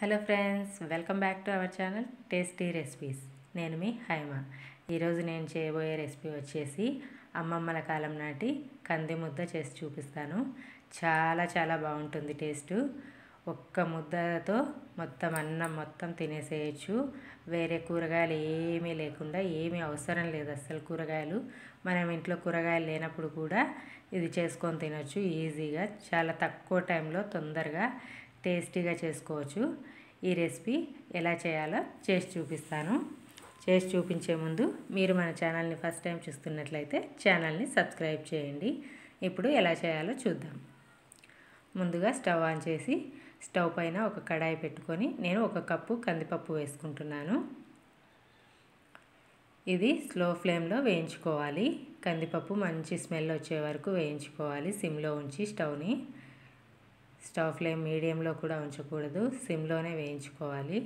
hello friends welcome back to our channel tasty recipes నేను మీ హైమ ఈరోజు నేను చేయబోయే రెసిపీ వచ్చేసి అమ్మమ్మల కాలం నాటి కంది ముద్ద చేసి చూపిస్తాను చాలా చాలా బాగుంటుంది టేస్ట్ ఒక్క ముద్దతో మొత్తం అన్నం మొత్తం తినేసేయచ్చు వేరే కూరగాయలు ఏమీ లేకుండా ఏమీ అవసరం లేదు అసలు కూరగాయలు మనం ఇంట్లో కూరగాయలు లేనప్పుడు కూడా ఇది చేసుకొని తినొచ్చు ఈజీగా చాలా తక్కువ టైంలో తొందరగా టేస్టీగా చేసుకోవచ్చు ఈ రెసిపీ ఎలా చేయాలో చేసి చూపిస్తాను చేసి చూపించే ముందు మీరు మన ఛానల్ని ఫస్ట్ టైం చూస్తున్నట్లయితే ఛానల్ని సబ్స్క్రైబ్ చేయండి ఇప్పుడు ఎలా చేయాలో చూద్దాం ముందుగా స్టవ్ ఆన్ చేసి స్టవ్ పైన ఒక కడాయి పెట్టుకొని నేను ఒక కప్పు కందిపప్పు వేసుకుంటున్నాను ఇది స్లో ఫ్లేమ్లో వేయించుకోవాలి కందిపప్పు మంచి స్మెల్ వచ్చే వరకు వేయించుకోవాలి సిమ్లో ఉంచి స్టవ్ని స్టవ్ ఫ్లేమ్ మీడియంలో కూడా ఉంచకూడదు సిమ్లోనే వేయించుకోవాలి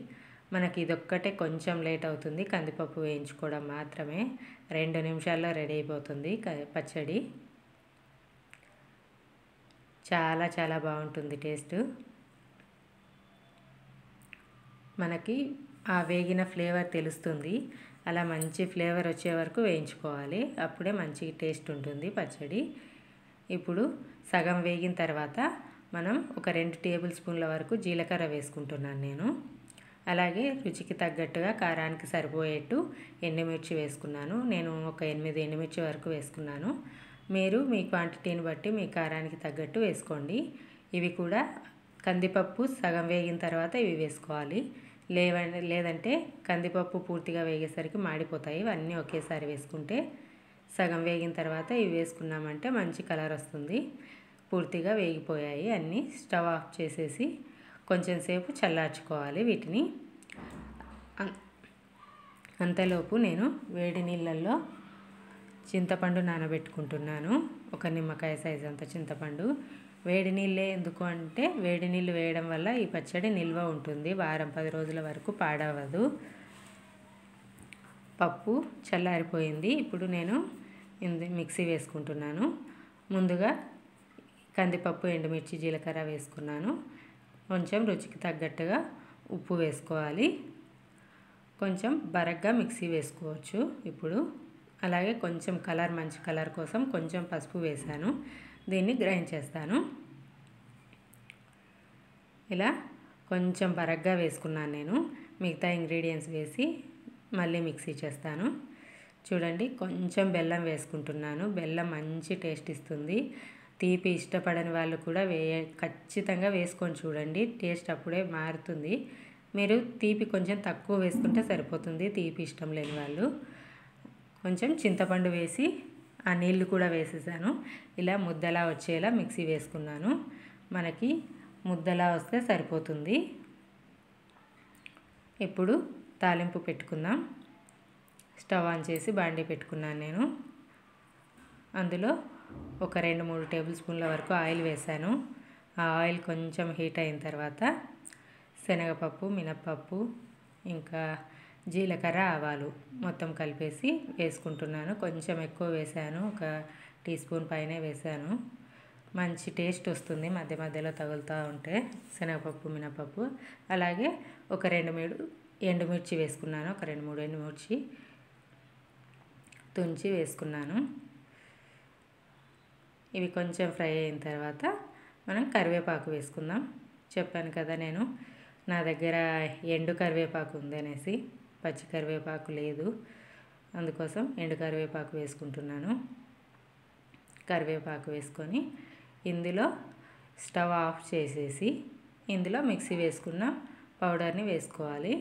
మనకి ఇదొక్కటే కొంచెం లేట్ అవుతుంది కందిపప్పు వేయించుకోవడం మాత్రమే రెండు నిమిషాల్లో రెడీ అయిపోతుంది పచ్చడి చాలా చాలా బాగుంటుంది టేస్ట్ మనకి ఆ వేగిన ఫ్లేవర్ తెలుస్తుంది అలా మంచి ఫ్లేవర్ వచ్చే వరకు వేయించుకోవాలి అప్పుడే మంచి టేస్ట్ ఉంటుంది పచ్చడి ఇప్పుడు సగం వేగిన తర్వాత మనం ఒక రెండు టేబుల్ స్పూన్ల వరకు జీలకర్ర వేసుకుంటున్నాను నేను అలాగే రుచికి తగ్గట్టుగా కారానికి సరిపోయేట్టు ఎండుమిర్చి వేసుకున్నాను నేను ఒక ఎనిమిది ఎండుమిర్చి వరకు వేసుకున్నాను మీరు మీ క్వాంటిటీని బట్టి మీ కారానికి తగ్గట్టు వేసుకోండి ఇవి కూడా కందిపప్పు సగం వేగిన తర్వాత ఇవి వేసుకోవాలి లేవ లేదంటే కందిపప్పు పూర్తిగా వేగేసరికి మాడిపోతాయి ఇవన్నీ ఒకేసారి వేసుకుంటే సగం వేగిన తర్వాత ఇవి వేసుకున్నామంటే మంచి కలర్ వస్తుంది పూర్తిగా వేగిపోయాయి అన్నీ స్టవ్ ఆఫ్ చేసేసి కొంచెం సేపు చల్లార్చుకోవాలి వీటిని అంతలోపు నేను వేడి నీళ్ళల్లో చింతపండు నానబెట్టుకుంటున్నాను ఒక నిమ్మకాయ సైజు అంత చింతపండు వేడి నీళ్ళే ఎందుకు అంటే వేడి నీళ్ళు వేయడం వల్ల ఈ పచ్చడి నిల్వ ఉంటుంది వారం పది రోజుల వరకు పాడవదు పప్పు చల్లారిపోయింది ఇప్పుడు నేను మిక్సీ వేసుకుంటున్నాను ముందుగా కందిపప్పు ఎండుమిర్చి జీలకర్ర వేసుకున్నాను కొంచెం రుచికి తగ్గట్టుగా ఉప్పు వేసుకోవాలి కొంచెం బరగ్గా మిక్సీ వేసుకోవచ్చు ఇప్పుడు అలాగే కొంచెం కలర్ మంచి కలర్ కోసం కొంచెం పసుపు వేసాను దీన్ని గ్రైండ్ చేస్తాను ఇలా కొంచెం బరగ్గా వేసుకున్నాను నేను మిగతా ఇంగ్రీడియంట్స్ వేసి మళ్ళీ మిక్సీ చేస్తాను చూడండి కొంచెం బెల్లం వేసుకుంటున్నాను బెల్లం మంచి టేస్ట్ ఇస్తుంది తీపి ఇష్టపడని వాళ్ళు కూడా వే ఖచ్చితంగా వేసుకొని చూడండి టేస్ట్ అప్పుడే మారుతుంది మీరు తీపి కొంచెం తక్కువ వేసుకుంటే సరిపోతుంది తీపి ఇష్టం లేని వాళ్ళు కొంచెం చింతపండు వేసి ఆ నీళ్లు కూడా వేసేసాను ఇలా ముద్దలా వచ్చేలా మిక్సీ వేసుకున్నాను మనకి ముద్దలా వస్తే సరిపోతుంది ఇప్పుడు తాలింపు పెట్టుకుందాం స్టవ్ ఆన్ చేసి బాండీ పెట్టుకున్నాను నేను అందులో ఒక రెండు మూడు టేబుల్ స్పూన్ల వరకు ఆయిల్ వేశాను ఆ ఆయిల్ కొంచెం హీట్ అయిన తర్వాత శనగపప్పు మినప్పప్పు ఇంకా జీలకర్ర ఆవాలు మొత్తం కలిపేసి వేసుకుంటున్నాను కొంచెం ఎక్కువ వేశాను ఒక టీ స్పూన్ పైనే వేశాను మంచి టేస్ట్ వస్తుంది మధ్య మధ్యలో తగులుతూ ఉంటే శనగపప్పు మినపప్పు అలాగే ఒక రెండు మీడు ఎండుమిర్చి వేసుకున్నాను ఒక రెండు మూడు ఎండుమిర్చి తుంచి వేసుకున్నాను ఇవి కొంచెం ఫ్రై అయిన తర్వాత మనం కరివేపాకు వేసుకుందాం చెప్పాను కదా నేను నా దగ్గర ఎండు కరివేపాకు ఉంది అనేసి పచ్చి కరివేపాకు లేదు అందుకోసం ఎండు కరివేపాకు వేసుకుంటున్నాను కరివేపాకు వేసుకొని ఇందులో స్టవ్ ఆఫ్ చేసేసి ఇందులో మిక్సీ వేసుకున్న పౌడర్ని వేసుకోవాలి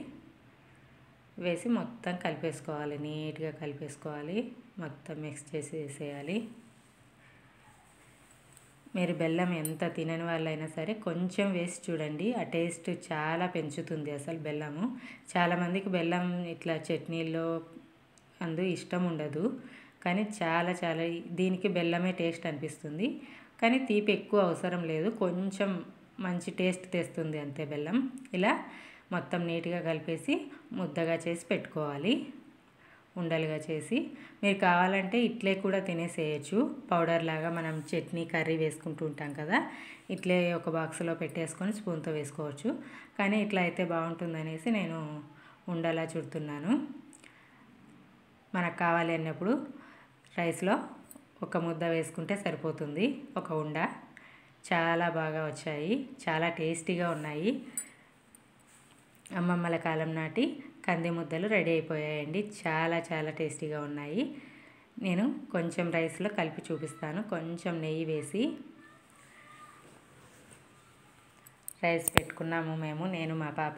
వేసి మొత్తం కలిపేసుకోవాలి నీట్గా కలిపేసుకోవాలి మొత్తం మిక్స్ చేసి వేసేయాలి మీరు బెల్లం ఎంత తినని వాళ్ళైనా సరే కొంచెం వేసి చూడండి ఆ టేస్ట్ చాలా పెంచుతుంది అసలు బెల్లము చాలామందికి బెల్లం ఇట్లా చట్నీల్లో అందు ఇష్టం ఉండదు కానీ చాలా చాలా దీనికి బెల్లమే టేస్ట్ అనిపిస్తుంది కానీ తీపి ఎక్కువ అవసరం లేదు కొంచెం మంచి టేస్ట్ తెస్తుంది అంతే బెల్లం ఇలా మొత్తం నీట్గా కలిపేసి ముద్దగా చేసి పెట్టుకోవాలి ఉండలుగా చేసి మీరు కావాలంటే ఇట్లే కూడా తినేసేయచ్చు పౌడర్ లాగా మనం చట్నీ కర్రీ వేసుకుంటూ ఉంటాం కదా ఇట్లే ఒక బాక్స్లో పెట్టేసుకొని స్పూన్తో వేసుకోవచ్చు కానీ ఇట్లా అయితే బాగుంటుందనేసి నేను ఉండలా చుడుతున్నాను మనకు కావాలి అన్నప్పుడు రైస్లో ఒక ముద్ద వేసుకుంటే సరిపోతుంది ఒక ఉండ చాలా బాగా వచ్చాయి చాలా టేస్టీగా ఉన్నాయి అమ్మమ్మల కాలం నాటి కంది ముద్దలు రెడీ అయిపోయాయండి చాలా చాలా టేస్టీగా ఉన్నాయి నేను కొంచెం రైస్లో కలిపి చూపిస్తాను కొంచెం నెయ్యి వేసి రైస్ పెట్టుకున్నాము మేము నేను మా పాప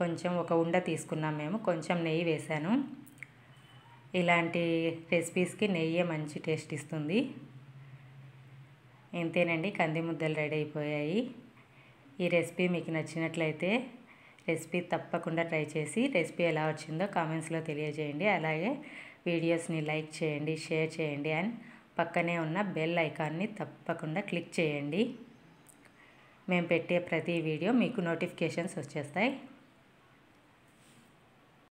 కొంచెం ఒక ఉండ తీసుకున్నాం మేము కొంచెం నెయ్యి వేశాను ఇలాంటి రెసిపీస్కి నెయ్యి మంచి టేస్ట్ ఇస్తుంది ఇంతేనండి కంది ముద్దలు రెడీ అయిపోయాయి ఈ రెసిపీ మీకు నచ్చినట్లయితే రెసిపీ తప్పకుండా ట్రై చేసి రెసిపీ ఎలా వచ్చిందో కామెంట్స్లో తెలియజేయండి అలాగే వీడియోస్ని లైక్ చేయండి షేర్ చేయండి అండ్ పక్కనే ఉన్న బెల్ ఐకాన్ని తప్పకుండా క్లిక్ చేయండి మేము పెట్టే ప్రతి వీడియో మీకు నోటిఫికేషన్స్ వచ్చేస్తాయి